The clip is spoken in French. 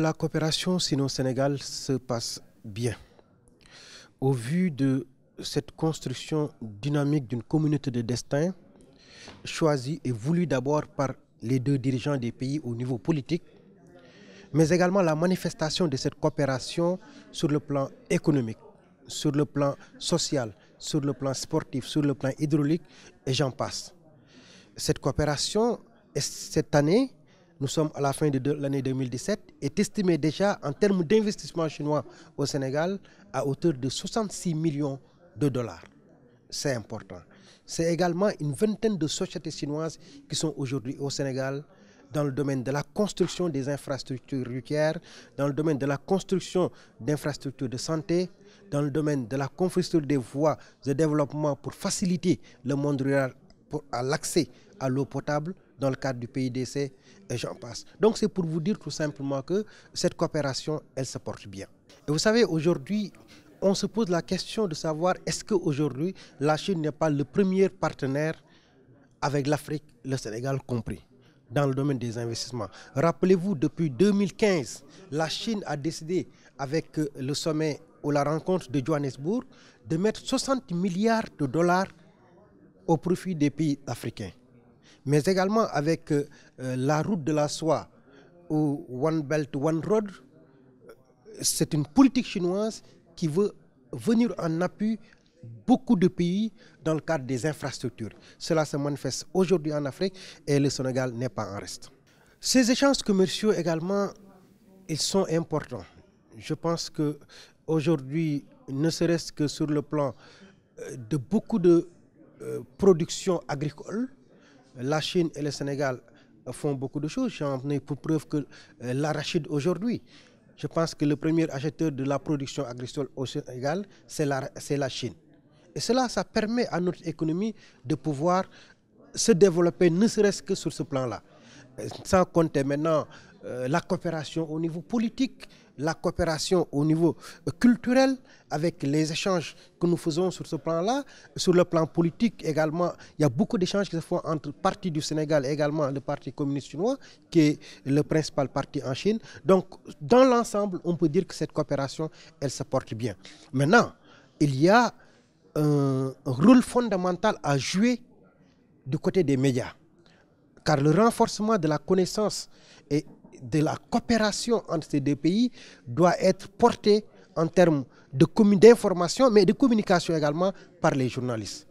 La coopération sino-sénégal se passe bien. Au vu de cette construction dynamique d'une communauté de destin, choisie et voulue d'abord par les deux dirigeants des pays au niveau politique, mais également la manifestation de cette coopération sur le plan économique, sur le plan social, sur le plan sportif, sur le plan hydraulique, et j'en passe. Cette coopération, cette année, nous sommes à la fin de l'année 2017 est estimé déjà en termes d'investissement chinois au Sénégal à hauteur de 66 millions de dollars. C'est important. C'est également une vingtaine de sociétés chinoises qui sont aujourd'hui au Sénégal dans le domaine de la construction des infrastructures routières, dans le domaine de la construction d'infrastructures de santé, dans le domaine de la construction des voies de développement pour faciliter le monde rural à l'accès à l'eau potable dans le cadre du PIDC et j'en passe. Donc c'est pour vous dire tout simplement que cette coopération, elle se porte bien. Et vous savez, aujourd'hui, on se pose la question de savoir est-ce qu'aujourd'hui, la Chine n'est pas le premier partenaire avec l'Afrique, le Sénégal compris dans le domaine des investissements. Rappelez-vous, depuis 2015, la Chine a décidé, avec euh, le sommet ou la rencontre de Johannesburg, de mettre 60 milliards de dollars au profit des pays africains. Mais également avec euh, euh, la route de la soie ou One Belt, One Road, euh, c'est une politique chinoise qui veut venir en appui beaucoup de pays dans le cadre des infrastructures. Cela se manifeste aujourd'hui en Afrique et le Sénégal n'est pas en reste. Ces échanges commerciaux également, ils sont importants. Je pense que aujourd'hui, ne serait-ce que sur le plan de beaucoup de euh, production agricole, la Chine et le Sénégal font beaucoup de choses. J'en ai pour preuve que euh, l'arachide aujourd'hui, je pense que le premier acheteur de la production agricole au Sénégal, c'est la, la Chine. Et cela, ça permet à notre économie de pouvoir se développer, ne serait-ce que sur ce plan-là. Euh, sans compter maintenant la coopération au niveau politique, la coopération au niveau euh, culturel avec les échanges que nous faisons sur ce plan-là. Sur le plan politique également, il y a beaucoup d'échanges qui se font entre parti du Sénégal et également le Parti communiste chinois, qui est le principal parti en Chine. Donc, dans l'ensemble, on peut dire que cette coopération, elle se porte bien. Maintenant, il y a un rôle fondamental à jouer du côté des médias. Car le renforcement de la connaissance et de la coopération entre ces deux pays doit être portée en termes d'information, mais de communication également par les journalistes.